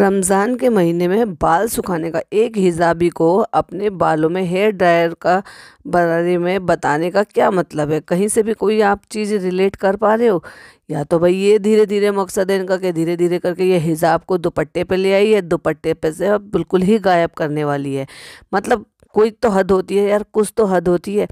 रमज़ान के महीने में बाल सुखाने का एक हिजाबी को अपने बालों में हेयर ड्रायर का बारे में बताने का क्या मतलब है कहीं से भी कोई आप चीज़ रिलेट कर पा रहे हो या तो भाई ये धीरे धीरे मकसद है इनका कि धीरे धीरे करके ये हिजाब को दुपट्टे पे ले आई है दुपट्टे पे से अब बिल्कुल ही गायब करने वाली है मतलब कोई तो हद होती है यार कुछ तो हद होती है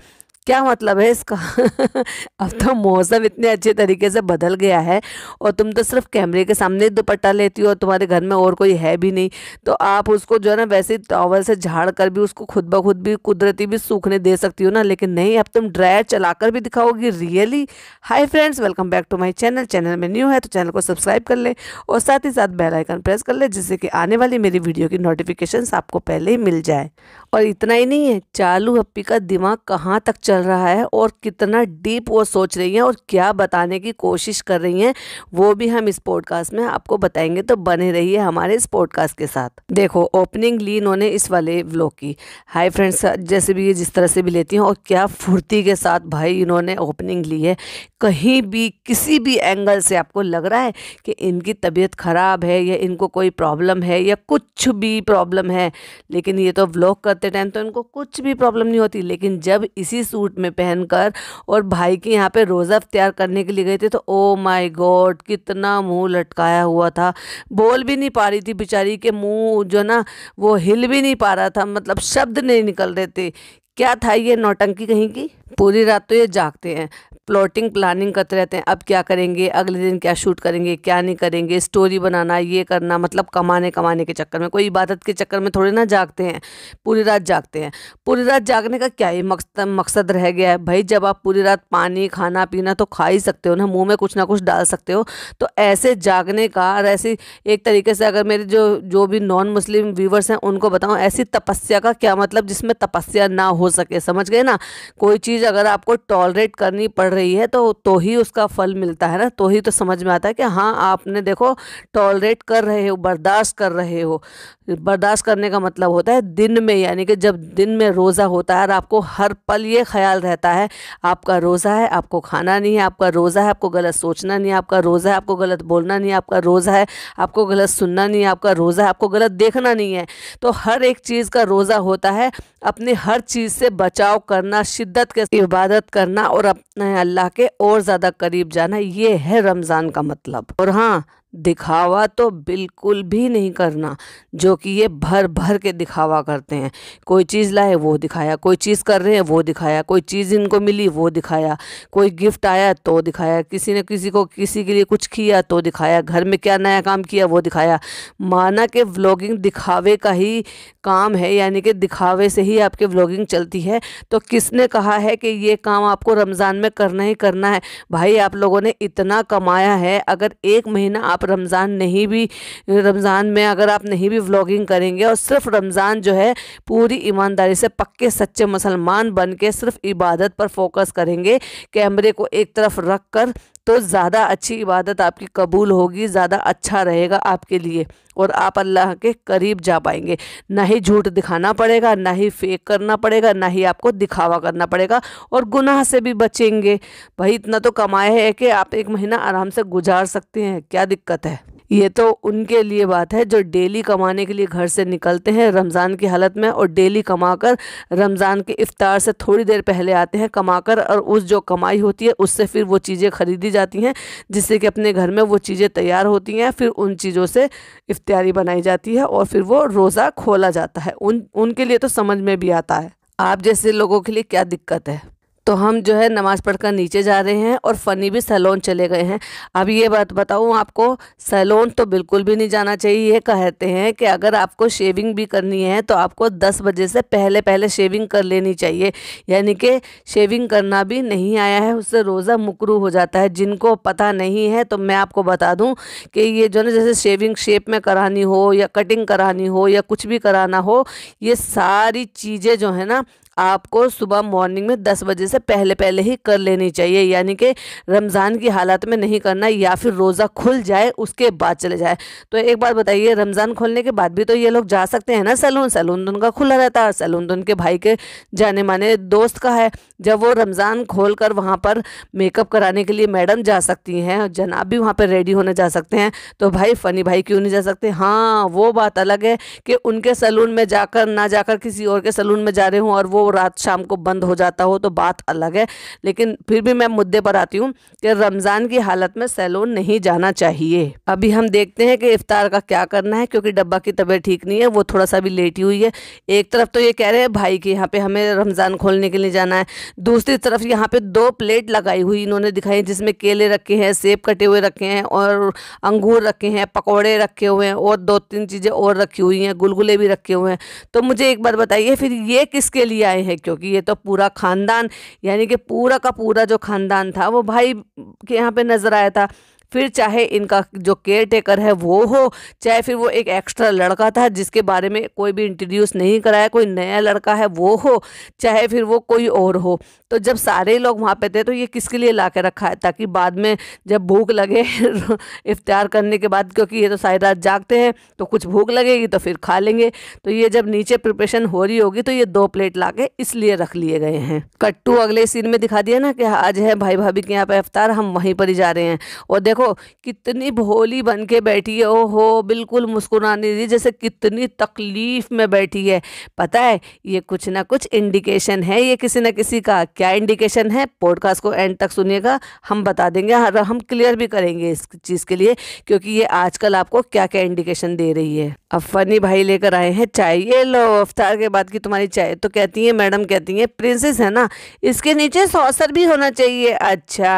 क्या मतलब है इसका अब तो मौसम इतने अच्छे तरीके से बदल गया है और तुम तो सिर्फ कैमरे के सामने दुपट्टा लेती हो और तुम्हारे घर में और कोई है भी नहीं तो आप उसको जो है ना वैसे टॉवल से झाड़ कर भी उसको खुद ब खुद भी कुदरती भी सूखने दे सकती हो ना लेकिन नहीं अब तुम ड्रायर चलाकर भी दिखाओगी really hi friends welcome back to my channel channel में न्यू है तो चैनल को सब्सक्राइब कर ले और साथ ही साथ बेल आइकन प्रेस कर ले जिससे कि आने वाली मेरी वीडियो की नोटिफिकेशन आपको पहले ही मिल जाए और इतना ही नहीं है चालू हप्पी का दिमाग कहाँ तक चल चल रहा है और कितना डीप वो सोच रही हैं और क्या बताने की कोशिश कर रही हैं वो भी हम इस पॉडकास्ट में आपको बताएंगे तो बने रहिए हमारे इस पॉडकास्ट के साथ देखो ओपनिंग ली इन्होंने इस वाले व्लॉग की हाय फ्रेंड्स जैसे भी ये जिस तरह से भी लेती हैं और क्या फुर्ती के साथ भाई इन्होंने ओपनिंग ली है कहीं भी किसी भी एंगल से आपको लग रहा है कि इनकी तबीयत ख़राब है या इनको कोई प्रॉब्लम है या कुछ भी प्रॉब्लम है लेकिन ये तो व्लॉग करते टाइम तो इनको कुछ भी प्रॉब्लम नहीं होती लेकिन जब इसी सूट में पहनकर और भाई के यहाँ पे रोज़ा तैयार करने के लिए गए थे तो ओ माय गॉड कितना मुंह लटकाया हुआ था बोल भी नहीं पा रही थी बेचारी के मुंह जो ना वो हिल भी नहीं पा रहा था मतलब शब्द नहीं निकल रहे थे क्या था ये नौटंकी कहीं की पूरी रात तो ये जागते हैं प्लॉटिंग प्लानिंग करते रहते हैं अब क्या करेंगे अगले दिन क्या शूट करेंगे क्या नहीं करेंगे स्टोरी बनाना ये करना मतलब कमाने कमाने के चक्कर में कोई इबादत के चक्कर में थोड़े ना जागते हैं पूरी रात जागते हैं पूरी रात जागने का क्या ही मकसद मकसद रह गया है भाई जब आप पूरी रात पानी खाना पीना तो खा ही सकते हो ना मुँह में कुछ ना कुछ डाल सकते हो तो ऐसे जागने का और ऐसी एक तरीके से अगर मेरे जो जो भी नॉन मुस्लिम व्यूवर्स हैं उनको बताऊँ ऐसी तपस्या का क्या मतलब जिसमें तपस्या ना हो सके समझ गए ना कोई चीज़ अगर आपको टॉलरेट करनी पड़ रही रही है तो तो ही उसका फल मिलता है ना तो ही तो समझ में आता है कि हाँ आपने देखो टॉलरेट कर रहे हो बर्दाश्त कर रहे हो बर्दाश्त करने का मतलब होता है दिन में यानी कि जब दिन में रोज़ा होता है और आपको हर पल ये ख्याल रहता है आपका रोज़ा है आपको खाना नहीं है आपका रोज़ा है आपको गलत सोचना नहीं है आपका रोज़ा है आपको गलत बोलना नहीं है आपका रोज़ा है आपको गलत सुनना नहीं है आपका रोज़ा है आपको गलत देखना नहीं है तो हर एक चीज़ का रोज़ा होता है अपनी हर चीज़ से बचाव करना शिद्दत के इबादत करना और अपने अल्लाह के और ज़्यादा करीब जाना ये है रमज़ान का मतलब और हाँ दिखावा तो बिल्कुल भी नहीं करना जो कि ये भर भर के दिखावा करते हैं कोई चीज़ लाए वो दिखाया कोई चीज़ कर रहे हैं वो दिखाया कोई चीज़ इनको मिली वो दिखाया कोई गिफ्ट आया तो दिखाया किसी ने किसी को किसी के लिए कुछ किया तो दिखाया घर में क्या नया काम किया वो दिखाया माना कि व्लॉगिंग दिखावे का ही काम है यानी कि दिखावे से ही आपकी व्लॉगिंग चलती है तो किसने कहा है कि ये काम आपको रमज़ान में करना ही करना है भाई आप लोगों ने इतना कमाया है अगर एक महीना आप रमज़ान नहीं भी रमज़ान में अगर आप नहीं भी व्लॉगिंग करेंगे और सिर्फ रमज़ान जो है पूरी ईमानदारी से पक्के सच्चे मुसलमान बन के सिर्फ इबादत पर फोकस करेंगे कैमरे को एक तरफ रख कर तो ज़्यादा अच्छी इबादत आपकी कबूल होगी ज़्यादा अच्छा रहेगा आपके लिए और आप अल्लाह के करीब जा पाएंगे ना ही झूठ दिखाना पड़ेगा ना ही फेक करना पड़ेगा ना ही आपको दिखावा करना पड़ेगा और गुनाह से भी बचेंगे भाई इतना तो कमाए है कि आप एक महीना आराम से गुजार सकते हैं क्या दिक्कत है ये तो उनके लिए बात है जो डेली कमाने के लिए घर से निकलते हैं रमज़ान की हालत में और डेली कमाकर रमज़ान के इफ्तार से थोड़ी देर पहले आते हैं कमाकर और उस जो कमाई होती है उससे फिर वो चीज़ें ख़रीदी जाती हैं जिससे कि अपने घर में वो चीज़ें तैयार होती हैं फिर उन चीज़ों से इफ्तारी बनाई जाती है और फिर वो रोज़ा खोला जाता है उन उनके लिए तो समझ में भी आता है आप जैसे लोगों के लिए क्या दिक्कत है तो हम जो है नमाज़ पढ़कर नीचे जा रहे हैं और फ़नी भी सैलून चले गए हैं अब ये बात बताऊँ आपको सैलून तो बिल्कुल भी नहीं जाना चाहिए ये कहते हैं कि अगर आपको शेविंग भी करनी है तो आपको दस बजे से पहले पहले शेविंग कर लेनी चाहिए यानी कि शेविंग करना भी नहीं आया है उससे रोज़ा मकरू हो जाता है जिनको पता नहीं है तो मैं आपको बता दूँ कि ये जो ना जैसे शेविंग शेप में करानी हो या कटिंग करानी हो या कुछ भी कराना हो ये सारी चीज़ें जो है ना आपको सुबह मॉर्निंग में दस बजे से पहले पहले ही कर लेनी चाहिए यानी कि रमज़ान की हालत में नहीं करना या फिर रोज़ा खुल जाए उसके बाद चले जाए तो एक बात बताइए रमज़ान खोलने के बाद भी तो ये लोग जा सकते हैं ना सैलून सैलून तो उनका खुला रहता है सैलून तो उनके भाई के जाने माने दोस्त का है जब वो रमज़ान खोल कर वहाँ पर मेकअप कराने के लिए मैडम जा सकती हैं और जनाब भी वहाँ पर रेडी होने जा सकते हैं तो भाई फ़नी भाई क्यों नहीं जा सकते हाँ वो बात अलग है कि उनके सैलून में जाकर ना जाकर किसी और के सैलून में जा रहे हों और वो रात शाम को बंद हो जाता हो तो बात अलग है लेकिन फिर भी मैं मुद्दे पर आती हूँ कि रमज़ान की हालत में सैलून नहीं जाना चाहिए अभी हम देखते हैं कि इफ्तार का क्या करना है क्योंकि डब्बा की तबीयत ठीक नहीं है वो थोड़ा सा भी लेटी हुई है एक तरफ तो ये कह रहे हैं भाई कि यहाँ पे हमें रमज़ान खोलने के लिए जाना है दूसरी तरफ यहाँ पे दो प्लेट लगाई हुई इन्होंने दिखाई जिसमें केले रखे हैं सेब कटे हुए रखे हैं और अंगूर रखे हैं पकौड़े रखे हुए हैं और दो तीन चीज़ें और रखी हुई हैं गुलगुले भी रखे हुए हैं तो मुझे एक बार बताइए फिर ये किसके लिए आए हैं क्योंकि ये तो पूरा ख़ानदान यानी कि पूरा का पूरा जो ख़ानदान था वो भाई के यहाँ पे नज़र आया था फिर चाहे इनका जो केयर टेकर है वो हो चाहे फिर वो एक एक्स्ट्रा लड़का था जिसके बारे में कोई भी इंट्रोड्यूस नहीं कराया कोई नया लड़का है वो हो चाहे फिर वो कोई और हो तो जब सारे लोग वहाँ पे थे तो ये किसके लिए ला के रखा है ताकि बाद में जब भूख लगे इफ्तार करने के बाद क्योंकि ये तो सारी रात जागते हैं तो कुछ भूख लगेगी तो फिर खा लेंगे तो ये जब नीचे प्रिपरेशन हो रही होगी तो ये दो प्लेट ला के इसलिए रख लिए गए हैं कट्टू अगले सीन में दिखा दिया ना कि आज है भाई भाभी के यहाँ पर अफ्तार हम वहीं पर ही जा रहे हैं और देखो देखो कितनी भोली बन के बैठी है ओ हो बिल्कुल मुस्कुराने दी जैसे कितनी तकलीफ़ में बैठी है पता है ये कुछ ना कुछ इंडिकेशन है ये किसी ना किसी का क्या इंडिकेशन है पॉडकास्ट को एंड तक सुनिएगा हम बता देंगे हम क्लियर भी करेंगे इस चीज़ के लिए क्योंकि ये आजकल आपको क्या क्या इंडिकेशन दे रही है अब फनी भाई लेकर आए हैं चाय ये लो अफ्तार के बाद की तुम्हारी चाय तो कहती है मैडम कहती है प्रिंसेस है ना इसके नीचे सॉसर भी होना चाहिए अच्छा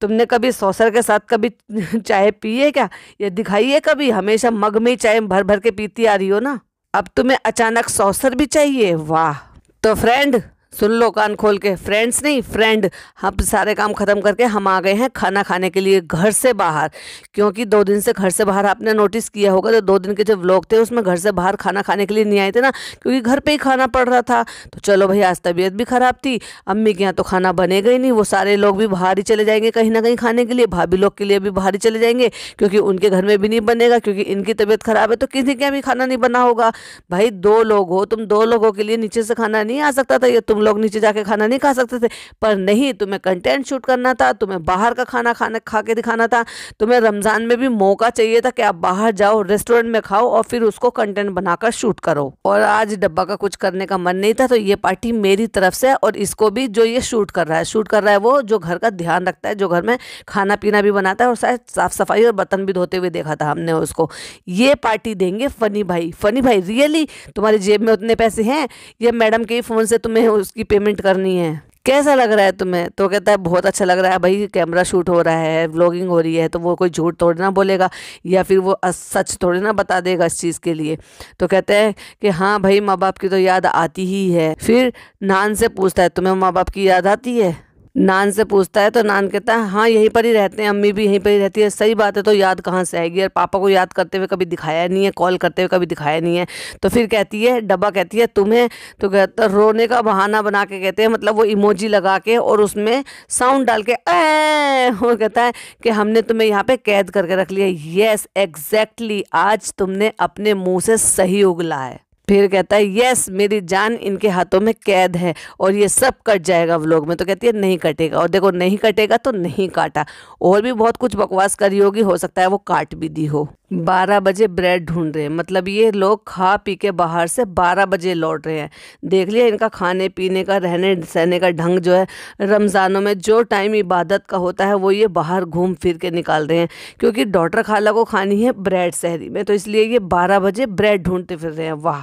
तुमने कभी सौसर के साथ कभी चाय पी है क्या ये दिखाइए कभी हमेशा मग में चाय भर भर के पीती आ रही हो ना अब तुम्हें अचानक सौसर भी चाहिए वाह तो फ्रेंड सुन लो कान खोल के फ्रेंड्स नहीं फ्रेंड हम सारे काम ख़त्म करके हम आ गए हैं खाना खाने के लिए घर से बाहर क्योंकि दो दिन से घर से बाहर आपने नोटिस किया होगा तो दो दिन के जो व्लॉग थे उसमें घर से बाहर खाना खाने के लिए नहीं आए थे ना क्योंकि घर पर ही खाना पड़ रहा था तो चलो भाई आज तबीयत भी ख़राब थी अम्मी के यहाँ तो खाना बनेगा ही नहीं वो सारे लोग भी बाहर ही चले जाएंगे कहीं ना कहीं खाने के लिए भाभी लोग के लिए भी बाहर ही चले जाएंगे क्योंकि उनके घर में भी नहीं बनेगा क्योंकि इनकी तबीयत ख़राब है तो किसी के यहाँ भी खाना नहीं बना होगा भाई दो लोग हो तुम दो लोगों के लिए नीचे से खाना नहीं आ सकता था ये तुम लोग नीचे जाके खाना नहीं खा सकते थे पर नहीं तुम्हें कंटेंट शूट करना था तुम्हें बाहर का खाना खाना खा के दिखाना था तुम्हें रमज़ान में भी मौका चाहिए था कि आप बाहर जाओ रेस्टोरेंट में खाओ और फिर उसको कंटेंट बनाकर शूट करो और आज डब्बा का कुछ करने का मन नहीं था तो ये पार्टी मेरी तरफ से और इसको भी जो ये शूट कर रहा है शूट कर रहा है वो जो घर का ध्यान रखता है जो घर में खाना पीना भी बनाता है और शायद साफ सफाई और बर्तन भी धोते हुए देखा था हमने उसको ये पार्टी देंगे फनी भाई फनी भाई रियली तुम्हारी जेब में उतने पैसे हैं या मैडम के फ़ोन से तुम्हें उस उसकी पेमेंट करनी है कैसा लग रहा है तुम्हें तो कहता है बहुत अच्छा लग रहा है भाई कैमरा शूट हो रहा है व्लॉगिंग हो रही है तो वो कोई झूठ थोड़ी ना बोलेगा या फिर वो सच थोड़ी ना बता देगा इस चीज़ के लिए तो कहते हैं कि हाँ भाई माँ बाप की तो याद आती ही है फिर नान से पूछता है तुम्हें माँ बाप की याद आती है नान से पूछता है तो नान कहता है हाँ यहीं पर ही रहते हैं अम्मी भी यहीं पर ही रहती है सही बात है तो याद कहाँ से आएगी और पापा को याद करते हुए कभी दिखाया नहीं है कॉल करते हुए कभी दिखाया नहीं है तो फिर कहती है डब्बा कहती है तुम्हें तो कहता रोने का बहाना बना के कहते हैं मतलब वो इमोजी लगा के और उसमें साउंड डाल के वो कहता है कि हमने तुम्हें यहाँ पर कैद करके रख लिया येस एग्जैक्टली आज तुमने अपने मुँह से सही उगला है फिर कहता है यस मेरी जान इनके हाथों में कैद है और ये सब कट जाएगा व्लॉग में तो कहती है नहीं कटेगा और देखो नहीं कटेगा तो नहीं काटा और भी बहुत कुछ बकवास करी होगी हो सकता है वो काट भी दी हो बारह बजे ब्रेड ढूंढ रहे हैं मतलब ये लोग खा पी के बाहर से बारह बजे लौट रहे हैं देख लिया इनका खाने पीने का रहने सहने का ढंग जो है रमज़ानों में जो टाइम इबादत का होता है वो ये बाहर घूम फिर के निकाल रहे हैं क्योंकि डॉटर खाला को खानी है ब्रेड शहरी में तो इसलिए ये बारह बजे ब्रेड ढूंढते फिर रहे हैं वाह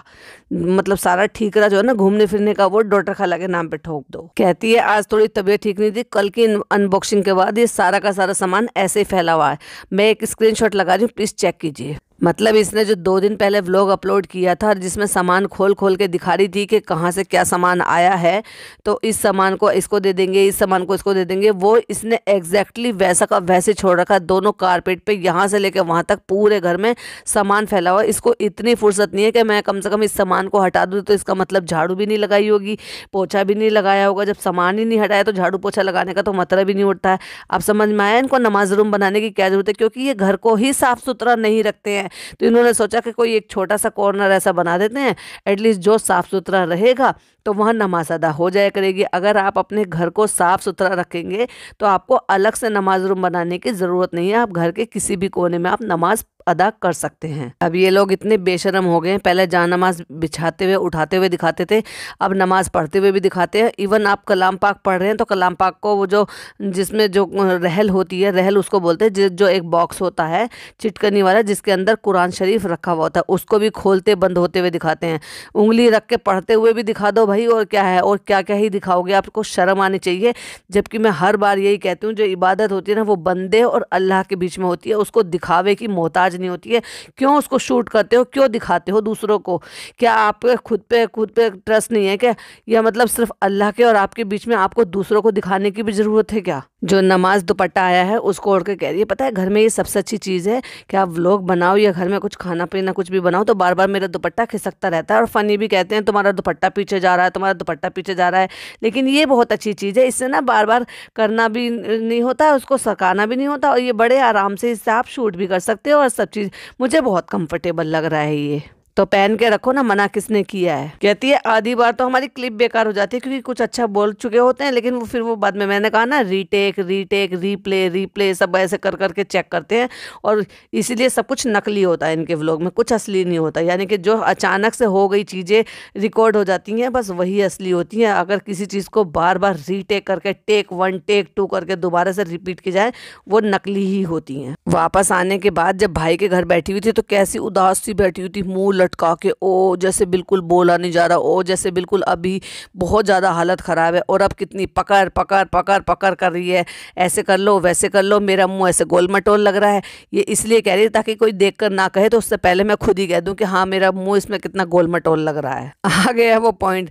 मतलब सारा ठीकरा जो है ना घूमने फिरने का वो डॉटर खाला के नाम पर ठोक दो कहती है आज थोड़ी तबीयत ठीक नहीं थी कल की अनबॉक्सिंग के बाद ये सारा का सारा सामान ऐसे फैला हुआ है मैं एक स्क्रीन लगा रही हूँ प्लीज़ चेक कीजिए मतलब इसने जो दो दिन पहले व्लॉग अपलोड किया था और जिसमें सामान खोल खोल के दिखा रही थी कि कहाँ से क्या सामान आया है तो इस सामान को इसको दे देंगे इस सामान को इसको दे देंगे वो इसने एग्जैक्टली वैसा का वैसे छोड़ रखा दोनों कारपेट पे यहाँ से लेकर वहाँ तक पूरे घर में सामान फैला हुआ इसको इतनी फुर्सत नहीं है कि मैं कम से कम इस सामान को हटा दूँ तो इसका मतलब झाड़ू भी नहीं लगाई होगी पोछा भी नहीं लगाया होगा जब सामान ही नहीं हटाया तो झाड़ू पोछा लगाने का तो मतलब ही नहीं उठता है अब समझ में आया इनको नमाज रूम बनाने की क्या जरूरत है क्योंकि ये घर को ही साफ़ सुथरा नहीं रखते हैं तो इन्होंने सोचा कि कोई एक छोटा सा कॉर्नर ऐसा बना देते हैं एटलीस्ट जो साफ़ सुथरा रहेगा तो वहाँ नमाज अदा हो जाया करेगी अगर आप अपने घर को साफ़ सुथरा रखेंगे तो आपको अलग से नमाज रूम बनाने की ज़रूरत नहीं है आप घर के किसी भी कोने में आप नमाज़ अदा कर सकते हैं अब ये लोग इतने बेशरम हो गए हैं पहले जहाँ नमाज बिछाते हुए उठाते हुए दिखाते थे अब नमाज पढ़ते हुए भी दिखाते हैं इवन आप कलाम पाक पढ़ रहे हैं तो कलाम पाक को वो जो जिसमें जो रहल होती है रहल उसको बोलते हैं जो एक बॉक्स होता है चिटकनी वाला जिसके अंदर कुरान शरीफ रखा हुआ होता है उसको भी खोलते बंद होते हुए दिखाते हैं उंगली रख के पढ़ते हुए भी दिखा दो भाई और क्या है और क्या क्या ही दिखाओगे आपको शर्म आनी चाहिए जबकि मैं हर बार यही कहती हूँ जो इबादत होती है ना वो बंदे और अल्लाह के बीच में होती है उसको दिखावे की मोहताज समझ नहीं होती है क्यों उसको शूट करते हो क्यों दिखाते हो दूसरों को क्या आप खुद पे खुद पे ट्रस्ट नहीं है क्या यह मतलब सिर्फ अल्लाह के और आपके बीच में आपको दूसरों को दिखाने की भी ज़रूरत है क्या जो नमाज दुपट्टा आया है उसको ओढ़ के कह रही है पता है घर में ये सबसे अच्छी चीज़ है कि आप व्लॉग बनाओ या घर में कुछ खाना पीना कुछ भी बनाओ तो बार बार मेरा दुपट्टा खिसकता रहता है और फ़नी भी कहते हैं तुम्हारा दुपट्टा पीछे जा रहा है तुम्हारा दुपट्टा पीछे जा रहा है लेकिन ये बहुत अच्छी चीज़ है इससे ना बार बार करना भी नहीं होता उसको सकाना भी नहीं होता और ये बड़े आराम से इससे आप शूट भी कर सकते हो और सब चीज़ मुझे बहुत कंफर्टेबल लग रहा है ये तो पहन के रखो ना मना किसने किया है कहती है आधी बार तो हमारी क्लिप बेकार हो जाती है क्योंकि कुछ अच्छा बोल चुके होते हैं लेकिन वो फिर वो बाद में मैंने कहा ना रीटेक रीटेक रीप्ले रीप्ले सब ऐसे कर करके चेक करते हैं और इसीलिए सब कुछ नकली होता है इनके व्लॉग में कुछ असली नहीं होता यानी कि जो अचानक से हो गई चीज़ें रिकॉर्ड हो जाती हैं बस वही असली होती हैं अगर किसी चीज़ को बार बार रीटेक करके टेक वन टेक टू करके दोबारा से रिपीट की जाए वो नकली ही होती हैं वापस आने के बाद जब भाई के घर बैठी हुई थी तो कैसी उदास सी बैठी हुई थी मुँह लटका के ओ जैसे बिल्कुल बोला नहीं जा रहा ओ जैसे बिल्कुल अभी बहुत ज़्यादा हालत ख़राब है और अब कितनी पकड़ पकड़ पकड़ पकड़ कर रही है ऐसे कर लो वैसे कर लो मेरा मुँह ऐसे गोल मटोल लग रहा है ये इसलिए कह रही है ताकि कोई देख कर ना कहे तो उससे पहले मैं खुद ही कह दूँ कि हाँ मेरा मुँह इसमें कितना गोल मटोल लग रहा है आ गया है वो पॉइंट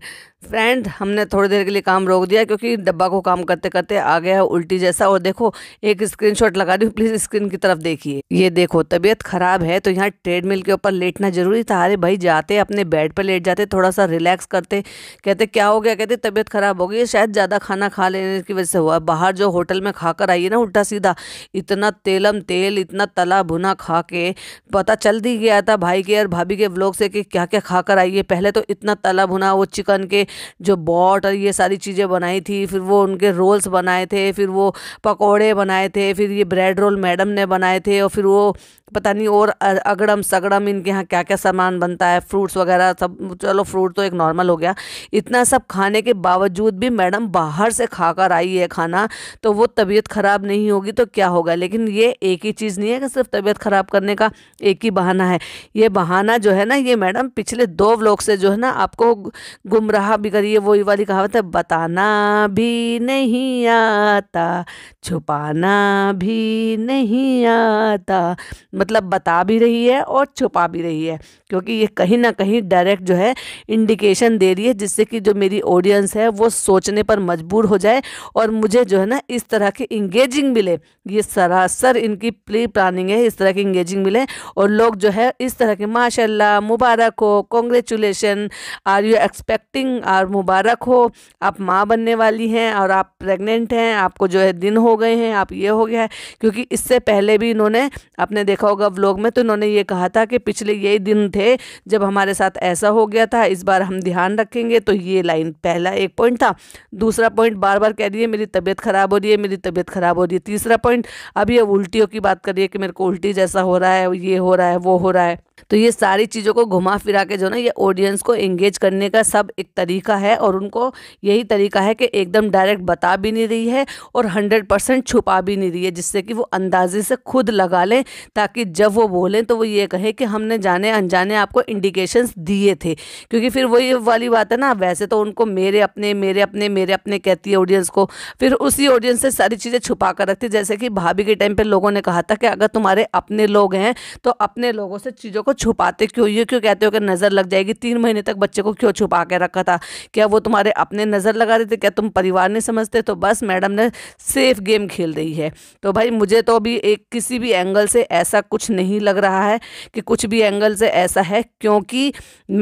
फ्रेंड हमने थोड़ी देर के लिए काम रोक दिया क्योंकि डब्बा को काम करते करते आ गया है उल्टी जैसा और देखो एक स्क्रीनशॉट लगा दी प्लीज़ स्क्रीन की तरफ देखिए ये देखो तबीयत खराब है तो यहाँ ट्रेडमिल के ऊपर लेटना जरूरी था अरे भाई जाते अपने बेड पर लेट जाते थोड़ा सा रिलैक्स करते कहते क्या हो गया कहते तबियत खराब हो गई शायद ज़्यादा खाना खा लेने की वजह से हुआ बाहर जो होटल में खाकर आइए ना उल्टा सीधा इतना तेलम तेल इतना तला भुना खा के पता चल दी गया था भाई के और भाभी के ब्लॉग से कि क्या क्या खाकर आइए पहले तो इतना तला भुना वो चिकन के जो बॉट और ये सारी चीज़ें बनाई थी फिर वो उनके रोल्स बनाए थे फिर वो पकौड़े बनाए थे फिर ये ब्रेड रोल मैडम ने बनाए थे और फिर वो पता नहीं और अगड़म सगड़म इनके यहाँ क्या क्या सामान बनता है फ्रूट्स वगैरह सब चलो फ्रूट तो एक नॉर्मल हो गया इतना सब खाने के बावजूद भी मैडम बाहर से खा कर आई है खाना तो वो तबीयत ख़राब नहीं होगी तो क्या होगा लेकिन ये एक ही चीज़ नहीं है कि सिर्फ तबीयत ख़राब करने का एक ही बहाना है ये बहाना जो है ना ये मैडम पिछले दो व्लॉग से जो है ना आपको गुमराह कभी करिए ये वही वाली कहावत है बताना भी नहीं आता छुपाना भी नहीं आता मतलब बता भी रही है और छुपा भी रही है क्योंकि ये कहीं ना कहीं डायरेक्ट जो है इंडिकेशन दे रही है जिससे कि जो मेरी ऑडियंस है वो सोचने पर मजबूर हो जाए और मुझे जो है ना इस तरह की इंगेजिंग मिले ये सरासर इनकी प्री प्लानिंग है इस तरह की इंगेजिंग मिले और लोग जो है इस तरह के माशाल्लाह मुबारक हो कॉन्ग्रेचुलेशन आर यू एक्सपेक्टिंग और मुबारक हो आप माँ बनने वाली हैं और आप प्रेग्नेंट हैं आपको जो है दिन हो गए हैं आप ये हो गया है क्योंकि इससे पहले भी इन्होंने आपने देखा होगा व्लॉग में तो इन्होंने ये कहा था कि पिछले यही दिन थे जब हमारे साथ ऐसा हो गया था इस बार हम ध्यान रखेंगे तो ये लाइन पहला एक पॉइंट था दूसरा पॉइंट बार बार कह रही है मेरी तबीयत ख़राब हो रही है मेरी तबीयत ख़राब हो रही है तीसरा पॉइंट अब ये उल्टियों की बात करिए कि मेरे को उल्टी जैसा हो रहा है ये हो रहा है वो हो रहा है तो ये सारी चीज़ों को घुमा फिरा के जो ना ये ऑडियंस को इंगेज करने का सब एक तरीका है और उनको यही तरीका है कि एकदम डायरेक्ट बता भी नहीं रही है और हंड्रेड परसेंट छुपा भी नहीं रही है जिससे कि वो अंदाजे से खुद लगा लें ताकि जब वो बोलें तो वो ये कहे कि हमने जाने अनजाने आपको इंडिकेशन दिए थे क्योंकि फिर वही वाली बात है ना वैसे तो उनको मेरे अपने मेरे अपने मेरे अपने कहती है ऑडियंस को फिर उसी ऑडियंस से सारी चीज़ें छुपा कर रखती जैसे कि भाभी के टाइम पर लोगों ने कहा था कि अगर तुम्हारे अपने लोग हैं तो अपने लोगों से चीज़ों को को छुपाते क्यों ये क्यों कहते हो कि नज़र लग जाएगी तीन महीने तक बच्चे को क्यों छुपा के रखा था क्या वो तुम्हारे अपने नज़र लगा रहे थे क्या तुम परिवार नहीं समझते तो बस मैडम ने सेफ गेम खेल रही है तो भाई मुझे तो अभी एक किसी भी एंगल से ऐसा कुछ नहीं लग रहा है कि कुछ भी एंगल से ऐसा है क्योंकि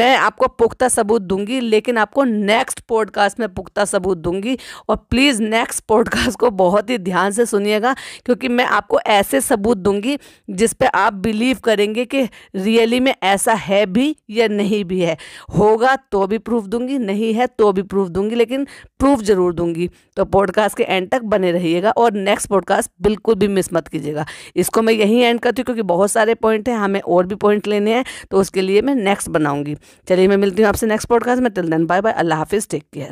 मैं आपको पुख्ता सबूत दूंगी लेकिन आपको नेक्स्ट पॉडकास्ट में पुख्ता सबूत दूंगी और प्लीज़ नेक्स्ट पॉडकास्ट को बहुत ही ध्यान से सुनिएगा क्योंकि मैं आपको ऐसे सबूत दूंगी जिस पर आप बिलीव करेंगे कि रियल रियली में ऐसा है भी या नहीं भी है होगा तो भी प्रूफ दूंगी नहीं है तो भी प्रूफ दूंगी लेकिन प्रूफ ज़रूर दूंगी तो पॉडकास्ट के एंड तक बने रहिएगा और नेक्स्ट पॉडकास्ट बिल्कुल भी मिस मत कीजिएगा इसको मैं यहीं एंड करती हूँ क्योंकि बहुत सारे पॉइंट हैं हमें और भी पॉइंट लेने हैं तो उसके लिए मैं नेक्स्ट बनाऊँगी चलिए मैं मिलती हूँ आपसे नेक्स्ट पॉडकास्ट में टिल देन बाय बाय अल्लाह हाफिज़ टेक केयर